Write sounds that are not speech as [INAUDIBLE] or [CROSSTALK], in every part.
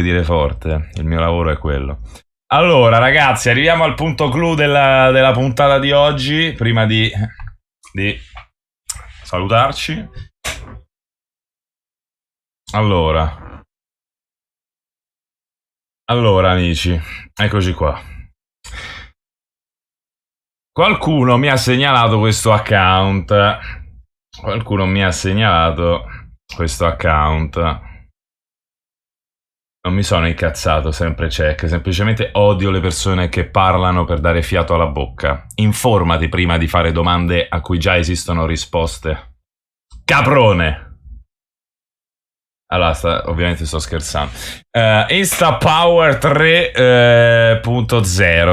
dire forte, il mio lavoro è quello. Allora ragazzi, arriviamo al punto clou della, della puntata di oggi, prima di, di salutarci. Allora, allora amici, eccoci qua. Qualcuno mi ha segnalato questo account. Qualcuno mi ha segnalato questo account non mi sono incazzato sempre check, semplicemente odio le persone che parlano per dare fiato alla bocca. Informati prima di fare domande a cui già esistono risposte. Caprone! Allora, sta, ovviamente sto scherzando. Uh, Instapower 3.0, uh, eh,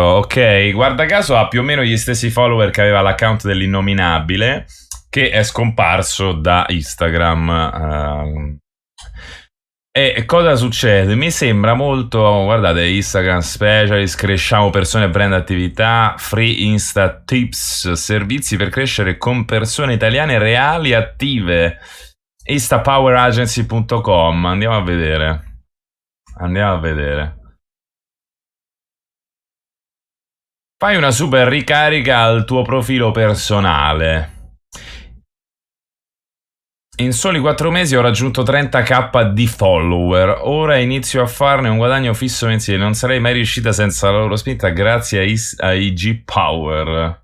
ok? Guarda caso ha più o meno gli stessi follower che aveva l'account dell'innominabile, che è scomparso da Instagram. Uh, e cosa succede? Mi sembra molto, guardate, Instagram Specialist, cresciamo persone e brand attività, free Insta tips, servizi per crescere con persone italiane reali e attive. instapoweragency.com, andiamo a vedere. Andiamo a vedere. Fai una super ricarica al tuo profilo personale. In soli 4 mesi ho raggiunto 30k di follower, ora inizio a farne un guadagno fisso mensile, non sarei mai riuscita senza la loro spinta grazie a, IG Power.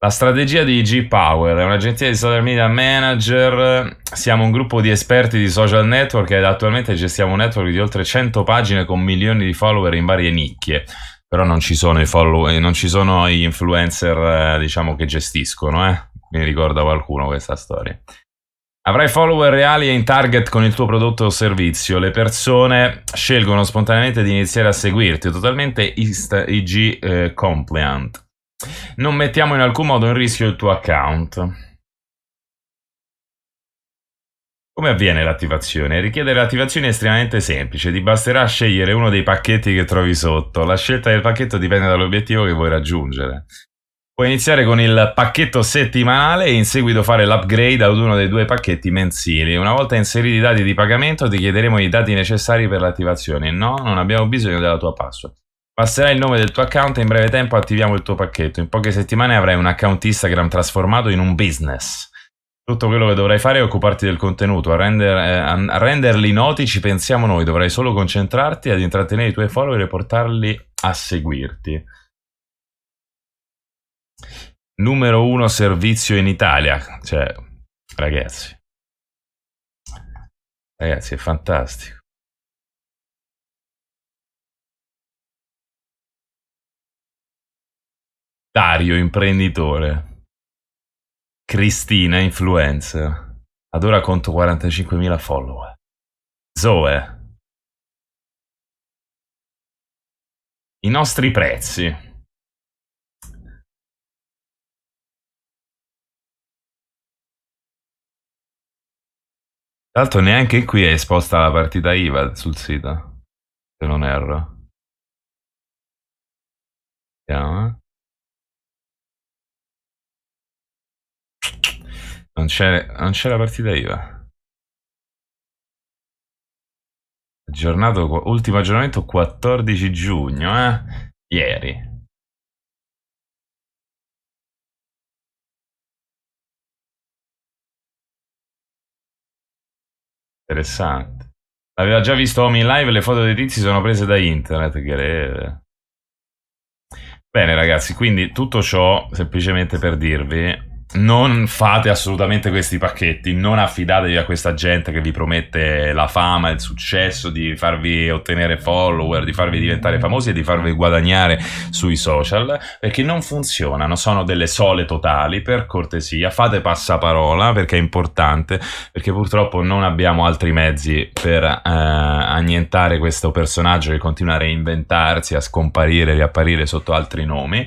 La strategia di IG Power è un'agenzia di social media manager, siamo un gruppo di esperti di social network ed attualmente gestiamo un network di oltre 100 pagine con milioni di follower in varie nicchie, però non ci sono i follower, eh, non ci sono gli influencer eh, diciamo che gestiscono eh mi ricorda qualcuno questa storia. Avrai follower reali e in target con il tuo prodotto o servizio. Le persone scelgono spontaneamente di iniziare a seguirti, totalmente IG eh, compliant. Non mettiamo in alcun modo in rischio il tuo account. Come avviene l'attivazione? Richiedere l'attivazione è estremamente semplice, ti basterà scegliere uno dei pacchetti che trovi sotto. La scelta del pacchetto dipende dall'obiettivo che vuoi raggiungere. Puoi iniziare con il pacchetto settimanale e in seguito fare l'upgrade ad uno dei due pacchetti mensili. Una volta inseriti i dati di pagamento ti chiederemo i dati necessari per l'attivazione. No, non abbiamo bisogno della tua password. Passerai il nome del tuo account e in breve tempo attiviamo il tuo pacchetto. In poche settimane avrai un account Instagram trasformato in un business. Tutto quello che dovrai fare è occuparti del contenuto, a, render, eh, a renderli noti ci pensiamo noi, dovrai solo concentrarti ad intrattenere i tuoi follower e portarli a seguirti numero uno servizio in Italia. Cioè, ragazzi, ragazzi, è fantastico. Dario, imprenditore. Cristina, influencer. Ad ora conto 45.000 follower. Zoe. I nostri prezzi. Tra l'altro neanche qui è esposta la partita IVA sul sito, se non erro. Vediamo, eh. Non c'è, la partita IVA. Aggiornato, ultimo aggiornamento 14 giugno, eh? Ieri. Interessante. L'aveva già visto Omi in live, le foto dei tizi sono prese da internet, greve. Bene ragazzi, quindi tutto ciò semplicemente per dirvi non fate assolutamente questi pacchetti, non affidatevi a questa gente che vi promette la fama, il successo, di farvi ottenere follower, di farvi diventare mm. famosi e di farvi guadagnare sui social, perché non funzionano, sono delle sole totali, per cortesia, fate passaparola perché è importante, perché purtroppo non abbiamo altri mezzi per eh, annientare questo personaggio che continua a reinventarsi, a scomparire, riapparire sotto altri nomi.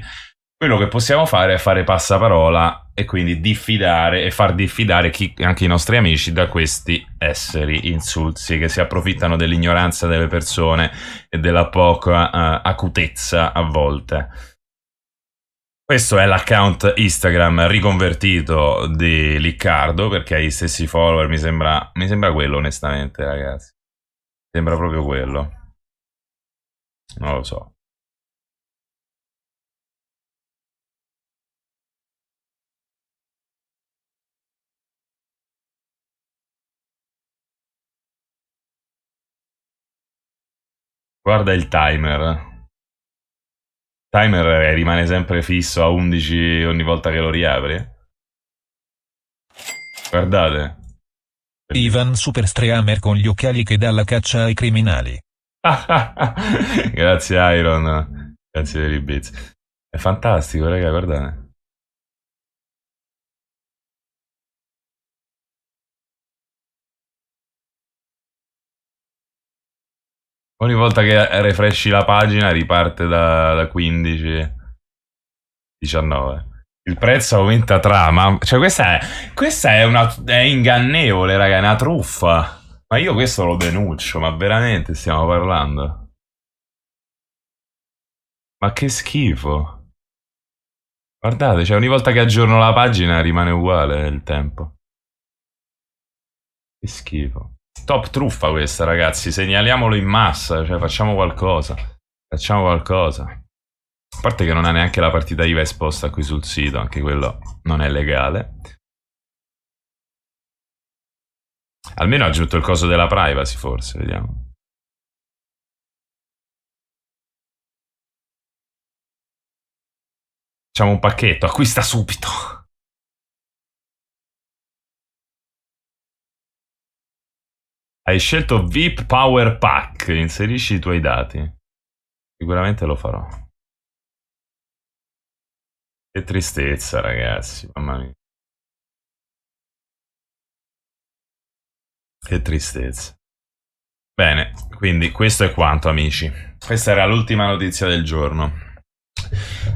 Quello che possiamo fare è fare passaparola e quindi diffidare e far diffidare chi, anche i nostri amici da questi esseri insulsi che si approfittano dell'ignoranza delle persone e della poca uh, acutezza a volte. Questo è l'account Instagram riconvertito di Liccardo perché ha gli stessi follower, mi sembra, mi sembra quello onestamente ragazzi, sembra proprio quello, non lo so. Guarda il timer. Il Timer eh, rimane sempre fisso a 11 ogni volta che lo riapri. Guardate. Ivan Superstreamer con gli occhiali che dà la caccia ai criminali. [LAUGHS] Grazie Iron. Grazie per i bits. È fantastico, raga, guardate. Ogni volta che refresci la pagina riparte da, da 15 19. Il prezzo aumenta trama. Cioè, questa è, questa è una. È ingannevole, raga, è una truffa. Ma io questo lo denuncio, ma veramente stiamo parlando. Ma che schifo. Guardate, cioè, ogni volta che aggiorno la pagina rimane uguale il tempo. Che schifo. Top truffa questa, ragazzi. Segnaliamolo in massa. Cioè, facciamo qualcosa. Facciamo qualcosa. A parte che non ha neanche la partita IVA esposta qui sul sito, anche quello non è legale. Almeno ha aggiunto il coso della privacy, forse, vediamo. Facciamo un pacchetto, acquista subito. Hai scelto VIP Power Pack, inserisci i tuoi dati. Sicuramente lo farò. Che tristezza, ragazzi, mamma mia. Che tristezza. Bene, quindi questo è quanto, amici. Questa era l'ultima notizia del giorno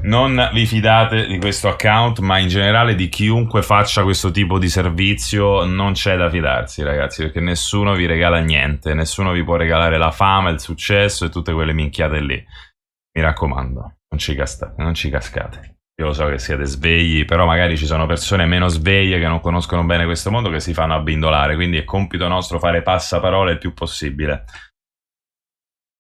non vi fidate di questo account, ma in generale di chiunque faccia questo tipo di servizio non c'è da fidarsi, ragazzi, perché nessuno vi regala niente, nessuno vi può regalare la fama, il successo e tutte quelle minchiate lì. Mi raccomando, non ci, castate, non ci cascate. Io lo so che siete svegli, però magari ci sono persone meno sveglie che non conoscono bene questo mondo che si fanno abbindolare, quindi è compito nostro fare passaparole il più possibile.